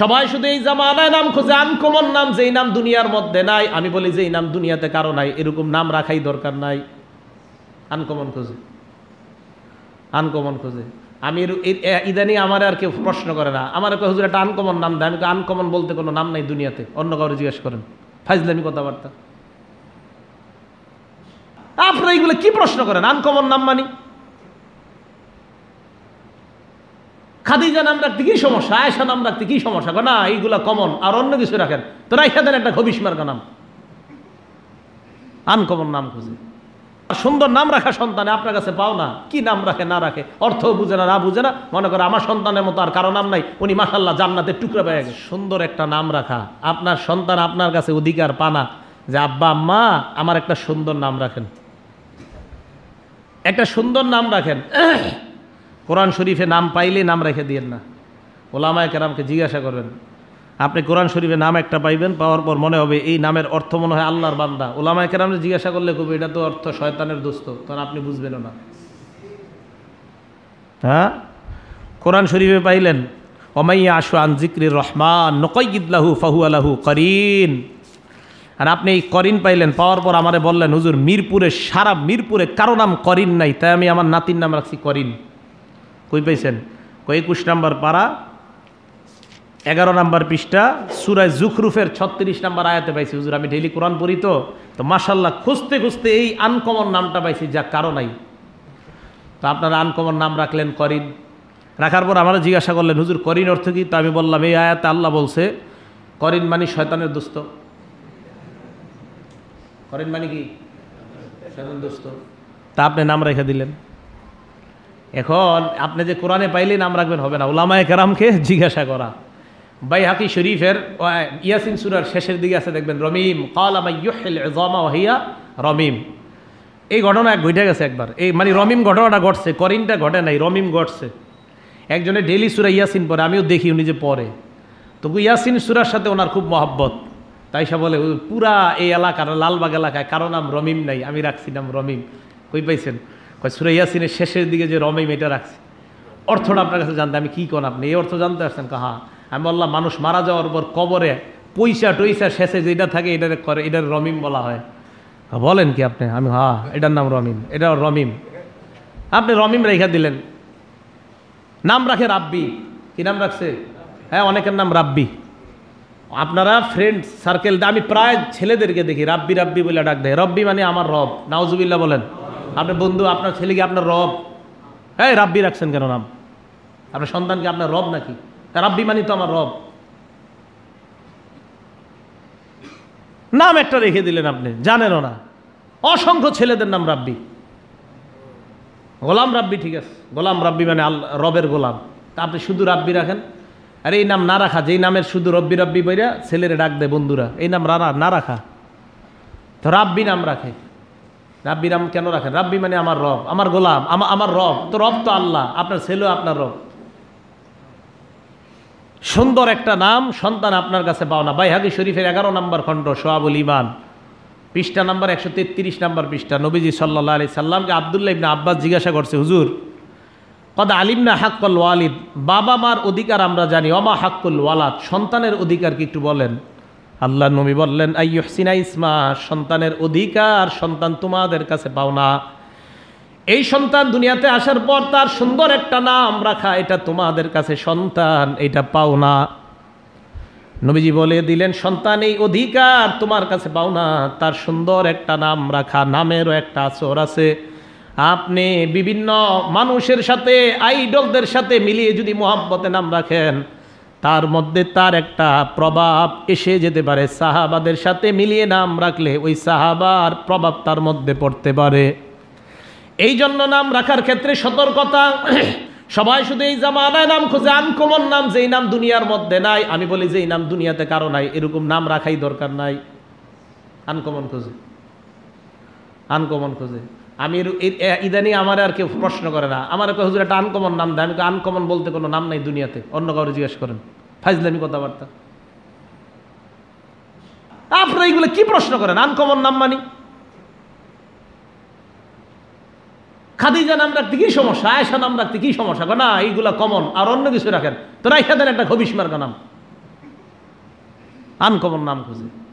সবাই শুধু এই জামানায় নাম খুঁজে আনকমন নাম যেই নাম দুনিয়ার মধ্যে নাই আমি বলি যে এই নাম দুনিয়াতে কারো নাই এরকম নাম রাখাই দরকার নাই আনকমন খুঁজে আনকমন খুঁজে আমি ইদানি আমার আর কেউ প্রশ্ন করে না আমার কেউ হুজুর একটা আনকমন নাম দেয় আমি আনকমন বলতে কোনো নাম নাই দুনিয়াতে অন্য কাউরে জিজ্ঞেস করেন ফাইজলামি কথাবার্তা আপনারা এইগুলো কি প্রশ্ন করেন আনকমন নাম মানি খাদিজা নাম রাখতে কি সমস্যা আয়সা নাম রাখতে কি সমস্যা না এইগুলা কমন আর অন্য কিছু রাখেন তো রাইখা দেন একটা খবিসমার্কা নাম আনকমন নাম খুঁজে সুন্দর নাম রাখা সন্তানে আপনার কাছে পাও না কি নাম রাখে না রাখে অর্থ বুঝে না না বুঝে না মনে করে আমার সন্তানের মতো আর কারো নাম নাই উনি মাসাল্লাহ জান্নাতের টুকরো পেয়ে গেছে সুন্দর একটা নাম রাখা আপনার সন্তান আপনার কাছে অধিকার পানা যে আব্বা আম্মা আমার একটা সুন্দর নাম রাখেন একটা সুন্দর নাম রাখেন কোরআন শরীফে নাম পাইলে নাম রেখে দিয়েন না ওলামায় কেরামকে জিজ্ঞাসা করবেন আপনি কোরআন শরীফে নাম একটা পাইবেন পাওয়ার পর মনে হবে এই নামের অর্থ মনে হয় আল্লাহর বান্দা ওলামায় কেরামকে জিজ্ঞাসা করলে খুব এটা তো অর্থ শয়তানের দোস্ত তখন আপনি বুঝবেনও না হ্যাঁ কোরআন শরীফে পাইলেন অমাইয়া আশু আন জিক্রির রহমান গিদলাহু ফাহু আলাহু করিন আর আপনি এই করিন পাইলেন পাওয়ার পর আমারে বললেন হুজুর মিরপুরে সারা মিরপুরে কারো নাম করিন নাই তাই আমি আমার নাতির নাম রাখছি করিন কই পাইছেন কই একুশ নাম্বার পাড়া এগারো নাম্বার পৃষ্ঠা সুরায় জুখরুফের ছত্রিশ নাম্বার আয়াতে পাইছি হুজুর আমি ডেলি কোরআন পড়ি তো তো মাসাল্লাহ খুঁজতে খুঁজতে এই আনকমন নামটা পাইছি যা কারো নাই তো আপনারা আনকমন নাম রাখলেন করিন রাখার পর আমরা জিজ্ঞাসা করলেন হুজুর করিন অর্থ কী তো আমি বললাম এই আয়াতে আল্লাহ বলছে করিন মানে শয়তানের দোস্ত করিন মানে কি শয়তান দোস্ত তা আপনি নাম রেখে দিলেন এখন আপনি যে কোরআনে পাইলে নাম রাখবেন হবে না ওলামায় কেরামকে জিজ্ঞাসা করা বাই হাকি শরীফের ইয়াসিন সুরার শেষের দিকে আছে দেখবেন রমিম কাল আমা জমা ওহিয়া রমিম এই ঘটনা এক ঘটে গেছে একবার এই মানে রমিম ঘটনাটা ঘটছে করিনটা ঘটে নাই রমিম ঘটছে একজনে ডেলি সুরা ইয়াসিন পরে আমিও দেখি উনি যে পরে তবু ইয়াসিন সুরার সাথে ওনার খুব মহব্বত তাই সে বলে পুরা এই এলাকার লালবাগ এলাকায় কারো নাম রমিম নাই আমি রাখছি নাম রমিম কই পাইছেন সুরে ইয়াসিনের শেষের দিকে যে রমে মেয়েটা রাখছে অর্থটা আপনার কাছে জানতে আমি কী করেন আপনি এই অর্থ জানতে আসছেন কাহা হ্যাঁ, আমি বললাম মানুষ মারা যাওয়ার পর কবরে পয়সা টইসা শেষে যেটা থাকে এটারে করে এটার রমিম বলা হয় বলেন কি আপনি আমি হা হ্যাঁ, এটার নাম রমিম এটা রমিম আপনি রমিম রেখা দিলেন নাম রাখে রাব্বি কি নাম রাখছে হ্যাঁ অনেকের নাম রাব্বি আপনারা ফ্রেন্ড সার্কেল আমি প্রায় ছেলেদেরকে দেখি রাব্বি রাব্বি বলে ডাক দেয় রব্বি মানে আমার রব নাওজুবিল্লা বলেন আপনার বন্ধু আপনার ছেলেকে আপনার রব হ্যাঁ রাব্বি রাখছেন কেন নাম আপনার সন্তানকে আপনার রব নাকি রাব্বি মানি তো আমার রব নাম একটা রেখে দিলেন আপনি জানেনও না অসংখ্য ছেলেদের নাম রাব্বি গোলাম রাব্বি ঠিক আছে গোলাম রাব্বি মানে আল রবের গোলাম তা আপনি শুধু রাব্বি রাখেন আর এই নাম না রাখা যেই নামের শুধু রব্বি রব্বি বইরা ছেলেরে ডাক দেয় বন্ধুরা এই নাম না রাখা তো রাব্বি নাম রাখে রাম কেন রাখেন রাব্বি মানে আমার রব আমার গোলাম আমার রব তো রব তো আল্লাহ আপনার ছেলেও আপনার রব সুন্দর একটা নাম সন্তান আপনার কাছে না বাইহাগি শরীফের এগারো নম্বর খণ্ড সোহাবুল ইমান পৃষ্ঠা নাম্বার একশো তেত্রিশ নম্বর পৃষ্ঠা নবীজি সাল্লা আলি সাল্লামকে আবদুল্লাহ ইবনা আব্বাস জিজ্ঞাসা করছে হুজুর কদা আলিমনা হাক্কল ওয়ালিদ বাবা মার অধিকার আমরা জানি অমা হাক্কুল ওয়ালাদ সন্তানের অধিকার কি একটু বলেন আল্লাহ নবী বললেন আইহসিনা ইসমা সন্তানের অধিকার সন্তান তোমাদের কাছে পাও না এই সন্তান দুনিয়াতে আসার পর তার সুন্দর একটা নাম রাখা এটা তোমাদের কাছে সন্তান এটা পাও না নবীজি বলে দিলেন সন্তান এই অধিকার তোমার কাছে পাও না তার সুন্দর একটা নাম রাখা নামেরও একটা আসর আছে আপনি বিভিন্ন মানুষের সাথে আইডলদের সাথে মিলিয়ে যদি মোহাম্মতে নাম রাখেন তার মধ্যে তার একটা প্রভাব এসে যেতে পারে সাহাবাদের সাথে মিলিয়ে নাম রাখলে ওই সাহাবার প্রভাব তার মধ্যে পড়তে পারে এই জন্য নাম রাখার ক্ষেত্রে সতর্কতা সবাই শুধু এই জামানায় নাম খোঁজে আনকমন নাম যেই নাম দুনিয়ার মধ্যে নাই আমি বলি যে এই নাম দুনিয়াতে কারো নাই এরকম নাম রাখাই দরকার নাই আনকমন খোঁজে আনকমন খোঁজে আমি ইদানি আমার আর কেউ প্রশ্ন করে না আমার হুজুর একটা আনকমন নাম দেয় আমি আনকমন বলতে কোনো নাম নাই দুনিয়াতে অন্য কারো জিজ্ঞেস করেন ফাইজলামি কথাবার্তা আপনারা এইগুলো কি প্রশ্ন করেন আনকমন নাম মানি খাদিজা নাম রাখতে কি সমস্যা আয়সা নাম রাখতে কি সমস্যা না এইগুলা কমন আর অন্য কিছু রাখেন তো রাইখা একটা খবিস মার্গা নাম আনকমন নাম খুঁজে